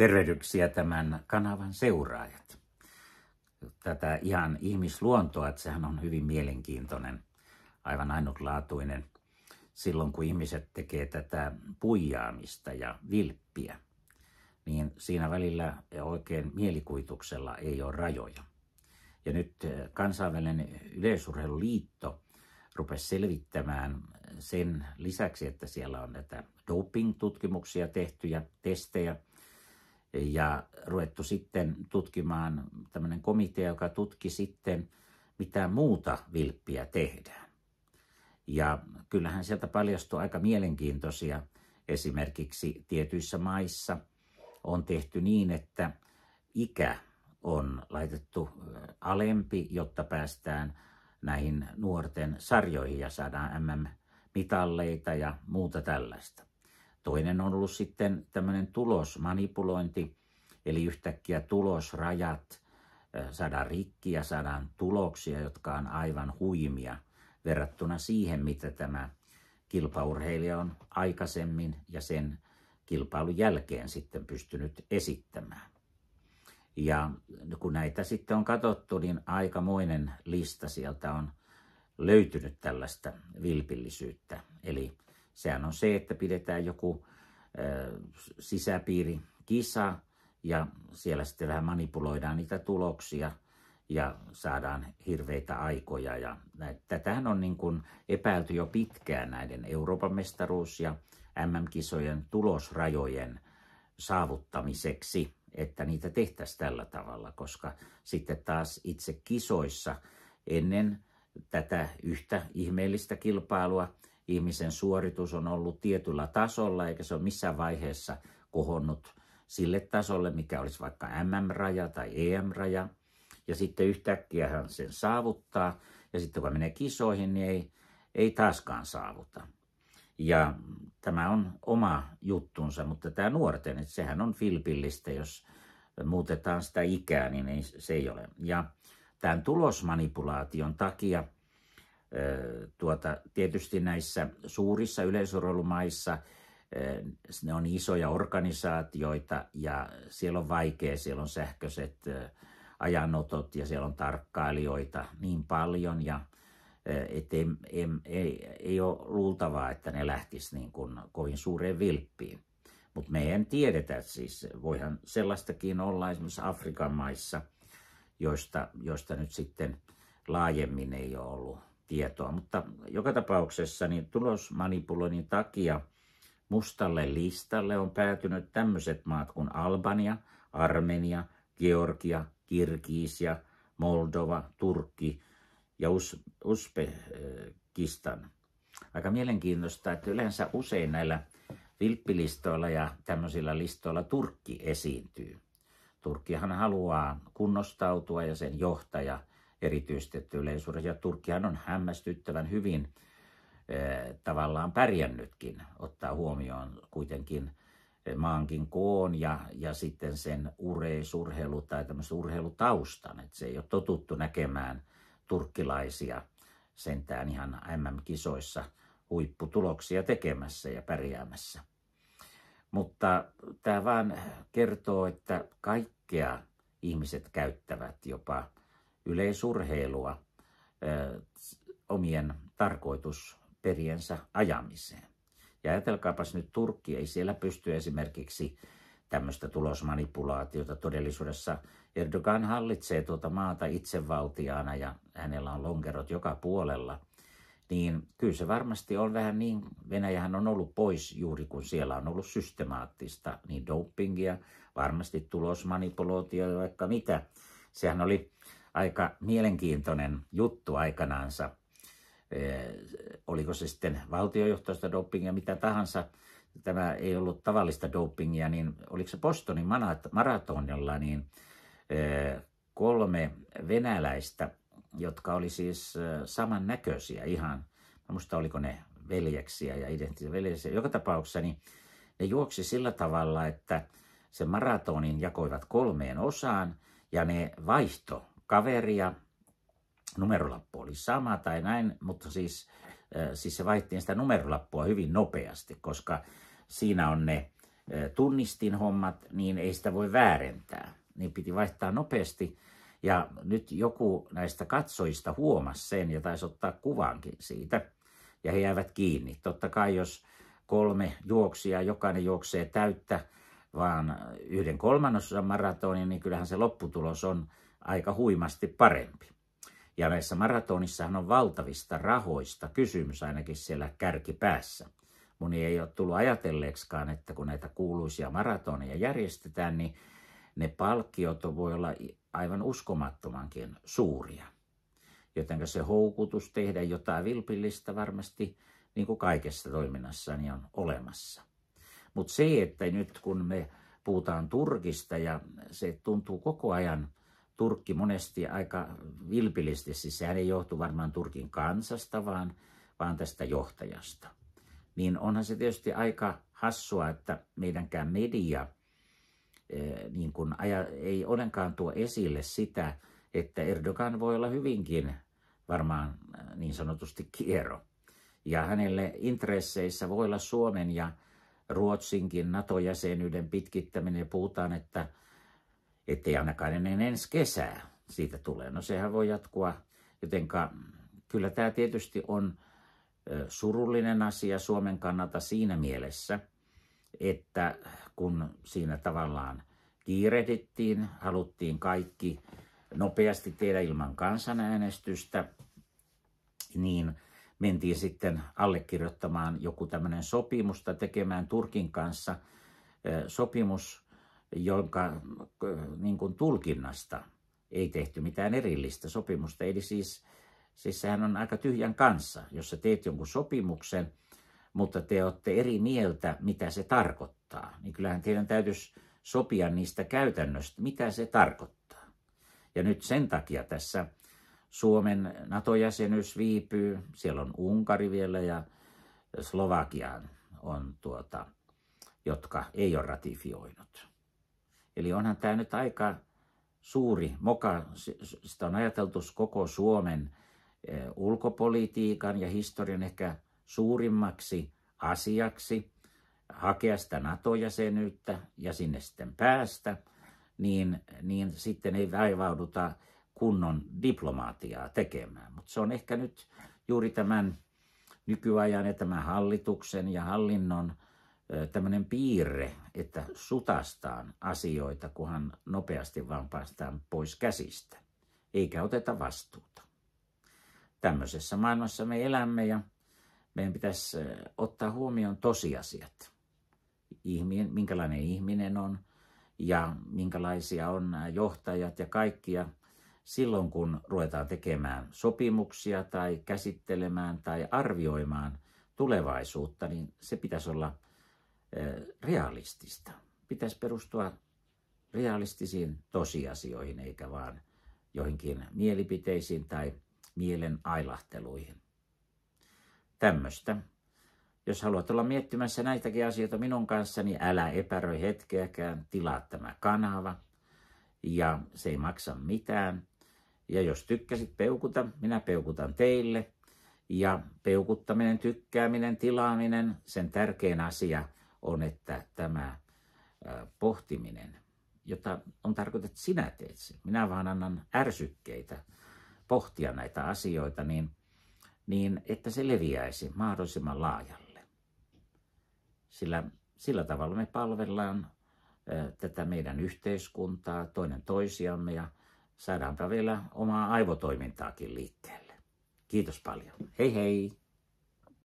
Tervehdyksiä tämän kanavan seuraajat. Tätä ihan ihmisluontoa, että sehän on hyvin mielenkiintoinen, aivan ainutlaatuinen silloin, kun ihmiset tekee tätä puijaamista ja vilppiä, niin siinä välillä oikein mielikuituksella ei ole rajoja. Ja nyt eh, kansainvälinen yleisurheiluliitto rupesi selvittämään sen lisäksi, että siellä on näitä doping-tutkimuksia tehtyjä, testejä – ja ruvettu sitten tutkimaan tämmöinen komitea, joka tutki sitten, mitä muuta vilppiä tehdään. Ja kyllähän sieltä paljastui aika mielenkiintoisia. Esimerkiksi tietyissä maissa on tehty niin, että ikä on laitettu alempi, jotta päästään näihin nuorten sarjoihin ja saadaan MM-mitalleita ja muuta tällaista. Toinen on ollut sitten tämmöinen tulosmanipulointi, eli yhtäkkiä tulosrajat, eh, saadaan rikkiä, saadaan tuloksia, jotka on aivan huimia verrattuna siihen, mitä tämä kilpaurheilija on aikaisemmin ja sen kilpailun jälkeen sitten pystynyt esittämään. Ja kun näitä sitten on katsottu, niin aikamoinen lista sieltä on löytynyt tällaista vilpillisyyttä. Eli Sehän on se, että pidetään joku sisäpiiri kisa ja siellä sitten vähän manipuloidaan niitä tuloksia ja saadaan hirveitä aikoja. Ja näin, tätähän on niin kuin epäilty jo pitkään näiden Euroopan mestaruus- ja MM-kisojen tulosrajojen saavuttamiseksi, että niitä tehtäisiin tällä tavalla, koska sitten taas itse kisoissa ennen tätä yhtä ihmeellistä kilpailua – ihmisen suoritus on ollut tietyllä tasolla, eikä se ole missään vaiheessa kohonnut sille tasolle, mikä olisi vaikka MM-raja tai EM-raja. Ja sitten yhtäkkiä hän sen saavuttaa, ja sitten kun menee kisoihin, niin ei, ei taaskaan saavuta. Ja tämä on oma juttunsa, mutta tämä nuorten, että sehän on filpillistä, jos muutetaan sitä ikää, niin ei, se ei ole. Ja tämän tulosmanipulaation takia – Tuota, tietysti näissä suurissa yleisurheilumaissa ne on isoja organisaatioita ja siellä on vaikea, siellä on sähköiset ajanotot ja siellä on tarkkailijoita niin paljon ja et ei, ei, ei, ole luultavaa, että ne lähtisi niin kuin kovin suureen vilppiin. Mutta me en tiedetä siis, voihan sellaistakin olla esimerkiksi Afrikan maissa, joista, joista nyt sitten laajemmin ei ole ollut tietoa. Mutta joka tapauksessa niin tulosmanipuloinnin takia mustalle listalle on päätynyt tämmöiset maat kuin Albania, Armenia, Georgia, Kirgisia, Moldova, Turkki ja Us- Uzbekistan. Aika mielenkiintoista, että yleensä usein näillä vilppilistoilla ja tämmöisillä listoilla Turkki esiintyy. Turkkihan haluaa kunnostautua ja sen johtaja että leisuri. Ja Turkkihan on hämmästyttävän hyvin eh, tavallaan pärjännytkin, ottaa huomioon kuitenkin eh, maankin koon ja, ja sitten sen ureisurheilu tai tämmöisen urheilutaustan. Että se ei ole totuttu näkemään turkkilaisia sentään ihan MM-kisoissa huipputuloksia tekemässä ja pärjäämässä. Mutta tämä vaan kertoo, että kaikkea ihmiset käyttävät, jopa yleisurheilua ö, omien tarkoitusperiensä ajamiseen. Ja ajatelkaapas nyt Turkki, ei siellä pysty esimerkiksi tämmöistä tulosmanipulaatiota. Todellisuudessa Erdogan hallitsee tuota maata itsevaltiaana ja hänellä on lonkerot joka puolella. Niin kyllä se varmasti on vähän niin, Venäjähän on ollut pois juuri kun siellä on ollut systemaattista niin dopingia, varmasti tulosmanipulaatio ja vaikka mitä. Sehän oli aika mielenkiintoinen juttu aikanaansa. Eh, oliko se sitten valtiojohtoista dopingia, mitä tahansa, tämä ei ollut tavallista dopingia, niin oliko se Bostonin maratonilla, niin eh, kolme venäläistä, jotka oli siis eh, samannäköisiä ihan, minusta oliko ne veljeksiä ja identtisiä veljeksiä, joka tapauksessa niin ne juoksi sillä tavalla, että se maratonin jakoivat kolmeen osaan ja ne vaihto kaveria, numerolappu oli sama tai näin, mutta siis, siis se vaihtiin sitä numerolappua hyvin nopeasti, koska siinä on ne tunnistin hommat, niin ei sitä voi väärentää. Niin piti vaihtaa nopeasti. Ja nyt joku näistä katsojista huomasi sen ja taisi ottaa kuvankin siitä. Ja he jäävät kiinni. Totta kai jos kolme juoksia, jokainen juoksee täyttä, vaan yhden kolmannosan maratonin, niin kyllähän se lopputulos on aika huimasti parempi. Ja näissä maratonissahan on valtavista rahoista kysymys ainakin siellä kärkipäässä. Moni ei ole tullut ajatelleeksikaan, että kun näitä kuuluisia maratoneja järjestetään, niin ne palkkiot voi olla aivan uskomattomankin suuria. Joten se houkutus tehdä jotain vilpillistä varmasti niin kuin kaikessa toiminnassa niin on olemassa. Mutta se, että nyt kun me puhutaan Turkista ja se tuntuu koko ajan – Turkki monesti aika vilpillisesti, siis sehän ei johtu varmaan Turkin kansasta, vaan, vaan tästä johtajasta. Niin onhan se tietysti aika hassua, että meidänkään media e, niin kun aja, ei ollenkaan tuo esille sitä, että Erdogan voi olla hyvinkin varmaan e, niin sanotusti kiero. Ja hänelle intresseissä voi olla Suomen ja Ruotsinkin NATO-jäsenyyden pitkittäminen. Puhutaan, että ettei ainakaan ennen ensi kesää siitä tulee. No sehän voi jatkua, jotenka kyllä tämä tietysti on surullinen asia Suomen kannalta siinä mielessä, että kun siinä tavallaan kiirehdittiin, haluttiin kaikki nopeasti tehdä ilman kansanäänestystä, niin mentiin sitten allekirjoittamaan joku tämmöinen sopimusta tekemään Turkin kanssa sopimus, jonka äh, niin kuin tulkinnasta ei tehty mitään erillistä sopimusta. Eli siis, siis sehän on aika tyhjän kanssa, jos sä teet jonkun sopimuksen, mutta te olette eri mieltä, mitä se tarkoittaa. Niin kyllähän teidän täytyisi sopia niistä käytännöistä, mitä se tarkoittaa. Ja nyt sen takia tässä Suomen NATO-jäsenyys viipyy, siellä on Unkari vielä ja Slovakiaan on tuota, jotka ei ole ratifioinut. Eli onhan tämä nyt aika suuri moka, sitä on ajateltu koko Suomen e, ulkopolitiikan ja historian ehkä suurimmaksi asiaksi hakea sitä NATO-jäsenyyttä ja sinne sitten päästä, niin, niin sitten ei vaivauduta kunnon diplomaatiaa tekemään. Mutta se on ehkä nyt juuri tämän nykyajan ja tämän hallituksen ja hallinnon tämmöinen piirre, että sutastaan asioita, kunhan nopeasti vaan päästään pois käsistä, eikä oteta vastuuta. Tämmöisessä maailmassa me elämme ja meidän pitäisi ottaa huomioon tosiasiat. Ihminen, minkälainen ihminen on ja minkälaisia on nämä johtajat ja kaikkia silloin, kun ruvetaan tekemään sopimuksia tai käsittelemään tai arvioimaan tulevaisuutta, niin se pitäisi olla – realistista. Pitäisi perustua realistisiin tosiasioihin eikä vaan joihinkin mielipiteisiin tai mielen ailahteluihin. Tämmöistä. Jos haluat olla miettimässä näitäkin asioita minun kanssa, niin älä epäröi hetkeäkään, tilaa tämä kanava ja se ei maksa mitään. Ja jos tykkäsit peukuta, minä peukutan teille. Ja peukuttaminen, tykkääminen, tilaaminen, sen tärkein asia – on, että tämä pohtiminen, jota on tarkoitettu, että sinä teet sen, minä vaan annan ärsykkeitä pohtia näitä asioita, niin, niin että se leviäisi mahdollisimman laajalle. Sillä, sillä tavalla me palvellaan tätä meidän yhteiskuntaa, toinen toisiamme ja saadaanpa vielä omaa aivotoimintaakin liikkeelle. Kiitos paljon. Hei hei!